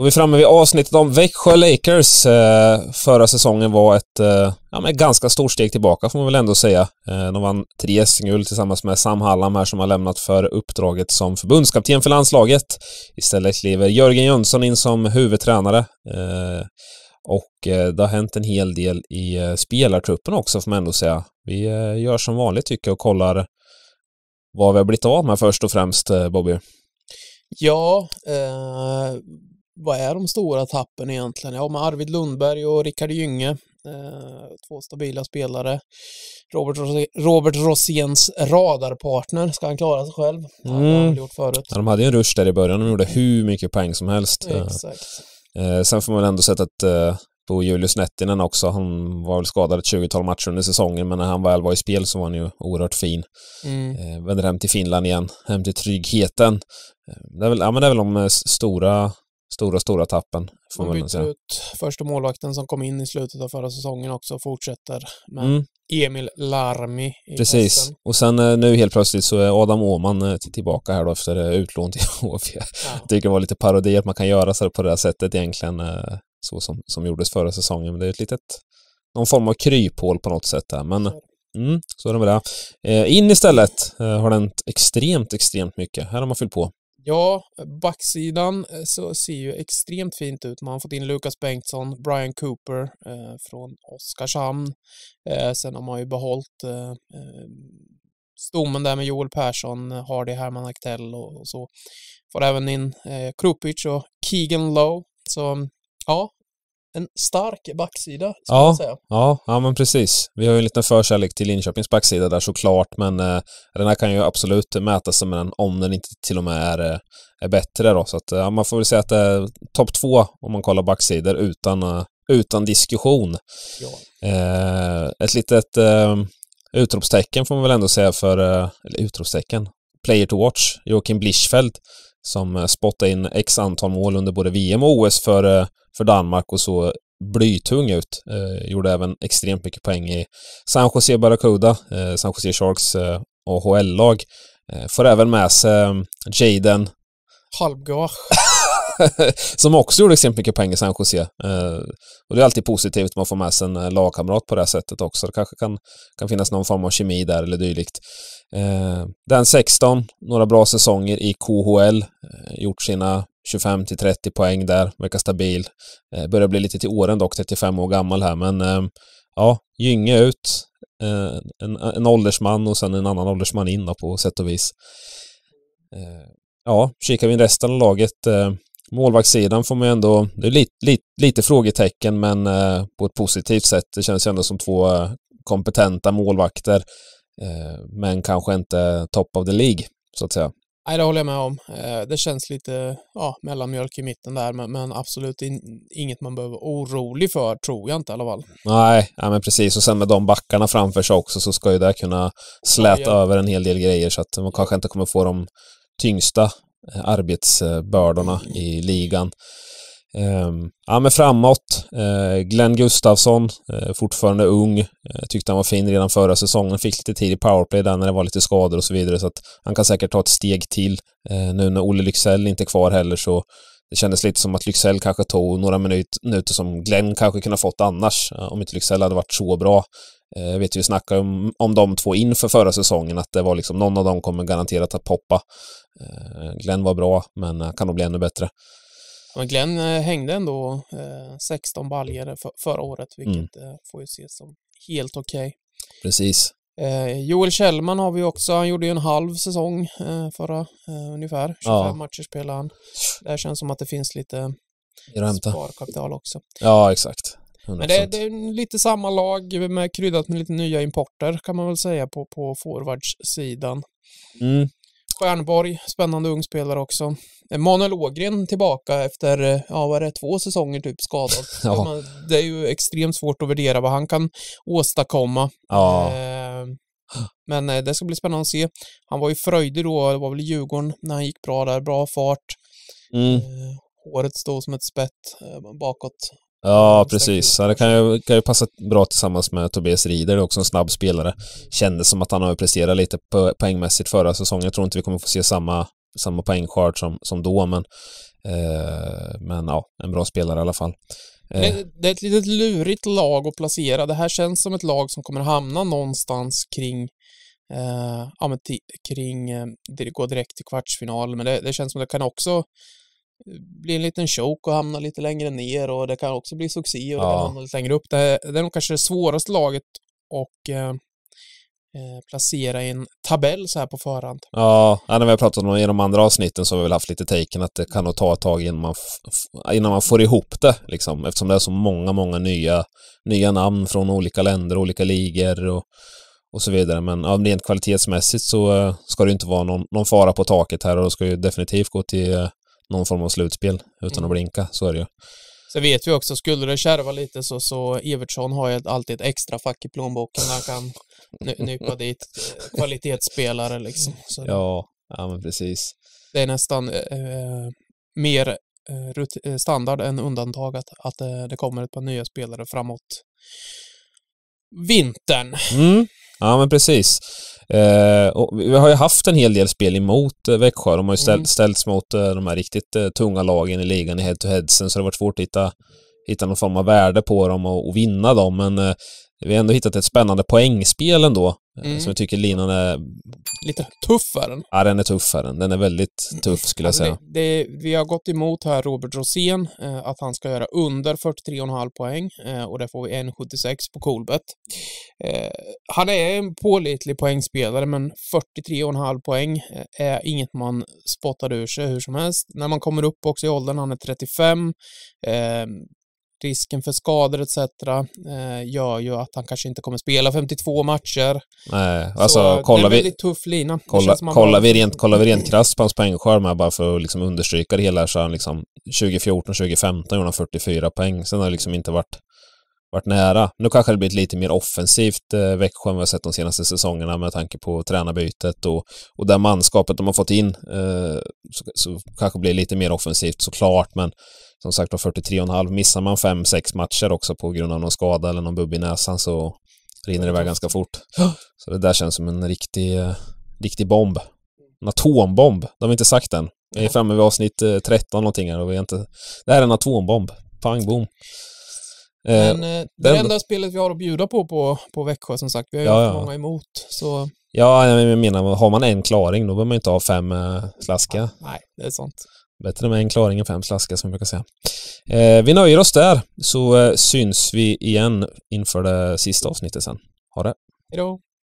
Då är vi framme vid avsnittet om Växjö Lakers. Eh, förra säsongen var ett eh, ja, men ganska stort steg tillbaka får man väl ändå säga. Eh, de vann tre SM-guld tillsammans med Sam Hallam här som har lämnat för uppdraget som förbundskapten för landslaget. Istället kliver Jörgen Jönsson in som huvudtränare. Och det har hänt en hel del i spelartruppen också får man ändå säga. Vi gör som vanligt tycker jag och kollar vad vi har blivit av med först och främst, Bobby. Ja, eh, vad är de stora tappen egentligen? Ja, med Arvid Lundberg och Rickard Gynge, eh, två stabila spelare. Robert, Rose, Robert Roséns radarpartner, ska han klara sig själv? Det mm. har han mm. gjort förut. Ja, de hade ju en rush där i början, de gjorde hur mycket poäng som helst. Eh, Exakt. Eh, sen får man ändå sett att eh, på Julius Nettinen också. Han var väl skadad ett 20-tal matcher under säsongen, men när han väl var i spel så var han ju oerhört fin. Mm. Eh, vänder hem till Finland igen, hem till tryggheten. Eh, det är väl, ja, men det är väl de eh, stora stora, stora tappen. Får man byter ut första målvakten som kom in i slutet av förra säsongen också och fortsätter med mm. Emil Larmi. Precis, festen. och sen eh, nu helt plötsligt så är Adam Åhman eh, tillbaka här då efter eh, utlån till HV. Ja. Jag tycker det var lite parodi att man kan göra så på det här sättet egentligen, så som, som gjordes förra säsongen. Men det är ett litet, någon form av kryphål på något sätt där. Men mm, så är det med det. In istället har det hänt extremt, extremt mycket. Här har man fyllt på. Ja, backsidan eh, så ser ju extremt fint ut. Man har fått in Lukas Bengtsson, Brian Cooper eh, från Oskarshamn. Eh, sen har man ju behållit eh, eh, stommen där med Joel Persson, eh, Hardy Herman Aktell och, och så. Får även in eh, Krupic och Keegan Lowe. Så ja, en stark backsida, ska ja, jag säga. Ja, ja, men precis. Vi har ju en liten förkärlek till Linköpings backsida där såklart, men eh, den här kan ju absolut mäta sig med den om den inte till och med är, eh, är bättre då. Så att, eh, ja, man får väl säga att det är topp två om man kollar backsidor utan, eh, utan diskussion. Ja. Eh, ett litet eh, utropstecken får man väl ändå säga för, eller utropstecken, player to watch, Joakim Blischfeldt som spottade in x antal mål under både VM och OS för för Danmark och så blytung ut. Eh, gjorde även extremt mycket poäng i San Jose Barracuda, eh, San Jose Sharks eh, AHL-lag. Eh, får även med sig eh, Jaden Halvgage. som också gjorde extremt mycket poäng i San Jose. Eh, och det är alltid positivt att man får med sig en eh, lagkamrat på det här sättet också. Det kanske kan, kan finnas någon form av kemi där eller dylikt. den 16, några bra säsonger i KHL, gjort sina 25 till 30 poäng där, verkar stabil. Eh, börjar bli lite till åren dock, 35 år gammal här, men eh, ja, Gynge ut. Eh, en, en åldersman och sen en annan åldersman in då, på sätt och vis. Eh, ja, kikar vi in resten av laget eh, Målvaktssidan får man ju ändå, det är lite, lite, lite frågetecken men eh, på ett positivt sätt. Det känns ju ändå som två eh, kompetenta målvakter eh, men kanske inte top of the League så att säga. Nej, det håller jag med om. Eh, det känns lite ja, mellanmjölk i mitten där, men, men absolut inget man behöver vara orolig för, tror jag inte i alla fall. Nej, ja, men precis. Och sen med de backarna framför sig också så ska ju det kunna släta ja, över en hel del grejer så att man kanske inte kommer få de tyngsta eh, arbetsbördorna mm. i ligan. Ehm, ja, men framåt. Eh, Glenn Gustafsson, eh, fortfarande ung. Eh, tyckte han var fin redan förra säsongen. Fick lite tid i powerplay där när det var lite skador och så vidare. Så att han kan säkert ta ett steg till. nu när Olle Lycksell inte är kvar heller så det kändes lite som att Lycksell kanske tog några minuter som Glenn kanske kunde ha fått annars, om inte Lycksell hade varit så bra. Jag vet vi snackade om, om de två inför förra säsongen, att det var liksom någon av dem kommer garanterat att poppa. Glenn var bra, men kan nog bli ännu bättre. Men Glenn eh, hängde ändå 16 eh, baljor förra året, vilket mm. Eh, får ju ses som helt okej. Okay. Precis. Joel Kjellman har vi också, han gjorde ju en halv säsong förra ungefär, 25 ja. matcher spelade han. Det känns som att det finns lite sparkapital också. Ja, exakt. 100%. Men det är, det, är lite samma lag med kryddat med lite nya importer kan man väl säga på, på forwardssidan. Mm. Stjärnborg, spännande ung spelare också. Manuel Ågren tillbaka efter, eh, ja vad är det, två säsonger typ skadad. ja. Det är ju extremt svårt att värdera vad han kan åstadkomma. Ja. Eh, men eh, det ska bli spännande att se. Han var ju fröjdig då, det var väl Djurgården när han gick bra där, bra fart. Mm. Håret stod som ett spett bakåt Ja, precis. Ja, det kan ju, kan ju passa bra tillsammans med Tobias Rieder, också en snabb spelare. Kändes som att han har presterat lite poängmässigt förra säsongen. Jag tror inte vi kommer få se samma, samma poängskörd som, som då, men, eh, men ja, en bra spelare i alla fall. Eh. Det, det, är ett litet lurigt lag att placera. Det här känns som ett lag som kommer hamna någonstans kring eh, ja, kring, eh, det går direkt till kvartsfinal, men det, det känns som det kan också blir en liten choke och hamnar lite längre ner och det kan också bli succé och ja. lite längre upp. Det, är nog kanske det svåraste laget att eh, eh, placera i en tabell så här på förhand. Ja, när vi har pratat om i de andra avsnitten så har vi väl haft lite taken att det kan nog ta ett tag innan man, innan man får ihop det, liksom, eftersom det är så många, många nya, nya namn från olika länder, olika ligor och, och så vidare. Men ja, rent kvalitetsmässigt så eh, ska det inte vara någon, någon fara på taket här och det ska ju definitivt gå till eh, någon form av slutspel utan mm. att blinka, så är det ju. Sen vet vi också, skulle det kärva lite så, så Evertsson har ju alltid ett extra fack i plånboken där han kan nypa dit eh, kvalitetsspelare liksom. Så ja, ja men precis. Det är nästan eh, mer eh, eh, standard än undantag att, att eh, det kommer ett par nya spelare framåt vintern. Mm. Ja, men precis. Eh, vi har ju haft en hel del spel emot eh, Växjö. De har ju ställ, mm. ställts mot eh, de här riktigt eh, tunga lagen i ligan i head-to-headsen, så det har varit svårt att hitta, hitta någon form av värde på dem och, och vinna dem. Men eh, vi har ändå hittat ett spännande poängspel ändå, eh, mm. som jag tycker linan är... Lite tuff är den. Ja, den är tuff den. är väldigt mm. tuff skulle alltså jag säga. Det, det, vi har gått emot här Robert Rosén, eh, att han ska göra under 43,5 poäng eh, och där får vi 1,76 på Colbet. Eh, han är en pålitlig poängspelare, men 43,5 poäng eh, är inget man spottar ur sig hur som helst. När man kommer upp också i åldern, han är 35, risken för skador etc. Eh, gör ju att han kanske inte kommer spela 52 matcher. Nej, alltså kollar det är vi... väldigt tuff lina. Kolla, kollar, vi rent, kollar vi rent krasst på hans poängskörd med bara för att liksom understryka det hela så han liksom 2014, 2015 gjorde han 44 poäng. Sen har det liksom inte varit varit nära. Nu kanske det blivit lite mer offensivt eh, Växjö än vi har sett de senaste säsongerna med tanke på tränarbytet och, och det manskapet de har fått in eh, så, så kanske blir lite mer offensivt såklart men som sagt var 43,5. Missar man 5-6 matcher också på grund av någon skada eller någon bubb i näsan så rinner det iväg ganska fort. Så det där känns som en riktig, eh, riktig bomb. En atombomb. Det har vi inte sagt än. Vi är framme vid avsnitt 13 eh, någonting här och vi är inte... Det här är en atombomb. Pang, boom. Eh, Men eh, det enda spelet vi har att bjuda på på, på Växjö som sagt. Vi har ju ja, haft ja. många emot. Så... Ja, jag menar, har man en klaring då behöver man inte ha fem eh, slaska. Nej, det är sant. Bättre med en klaring än fem slaskar som vi brukar säga. Eh, vi nöjer oss där så eh, syns vi igen inför det sista avsnittet sen. Ha det! Hejdå!